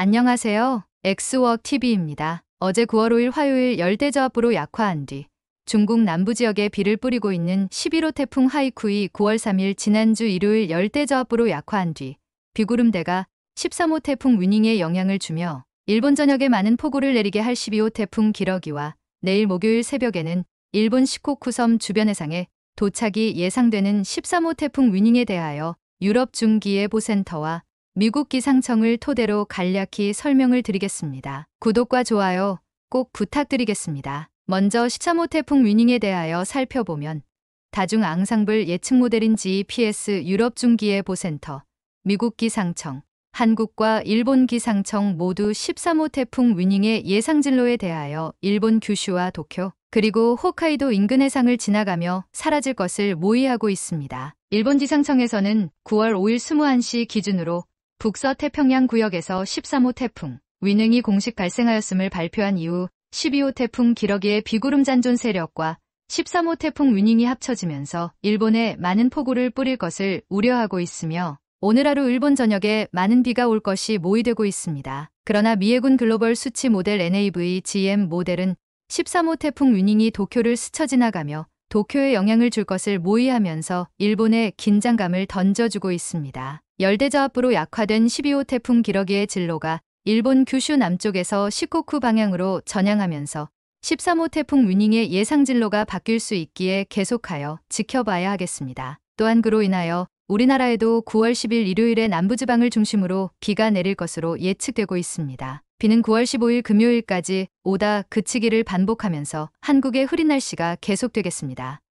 안녕하세요. 엑스워크 TV입니다. 어제 9월 5일 화요일 열대저압으로 약화한 뒤 중국 남부 지역에 비를 뿌리고 있는 11호 태풍 하이쿠이 9월 3일 지난주 일요일 열대저압으로 약화한 뒤 비구름대가 13호 태풍 위닝에 영향을 주며 일본 전역에 많은 폭우를 내리게 할 12호 태풍 기러기와 내일 목요일 새벽에는 일본 시코쿠섬 주변 해상에 도착이 예상되는 13호 태풍 위닝에 대하여 유럽 중기예보센터와 미국 기상청을 토대로 간략히 설명을 드리겠습니다. 구독과 좋아요 꼭 부탁드리겠습니다. 먼저 13호 태풍 위닝에 대하여 살펴보면 다중 앙상블 예측 모델인 g p s 유럽 중기예 보센터, 미국 기상청, 한국과 일본 기상청 모두 13호 태풍 위닝의 예상 진로에 대하여 일본 규슈와 도쿄, 그리고 홋카이도 인근 해상을 지나가며 사라질 것을 모의하고 있습니다. 일본 기상청에서는 9월 5일 21시 기준으로 북서 태평양 구역에서 13호 태풍 위능이 공식 발생하였음을 발표한 이후 12호 태풍 기러기의 비구름 잔존 세력과 13호 태풍 위닝이 합쳐지면서 일본에 많은 폭우를 뿌릴 것을 우려하고 있으며 오늘 하루 일본 전역에 많은 비가 올 것이 모의되고 있습니다. 그러나 미해군 글로벌 수치 모델 NAV GM 모델은 13호 태풍 위닝이 도쿄를 스쳐 지나가며 도쿄에 영향을 줄 것을 모의하면서 일본에 긴장감을 던져주고 있습니다. 열대저압부로 약화된 12호 태풍 기러기의 진로가 일본 규슈 남쪽에서 시코쿠 방향으로 전향하면서 13호 태풍 위닝의 예상 진로가 바뀔 수 있기에 계속하여 지켜봐야 하겠습니다. 또한 그로 인하여 우리나라에도 9월 10일 일요일에 남부지방을 중심으로 비가 내릴 것으로 예측되고 있습니다. 비는 9월 15일 금요일까지 오다 그치기를 반복하면서 한국의 흐린 날씨가 계속되겠습니다.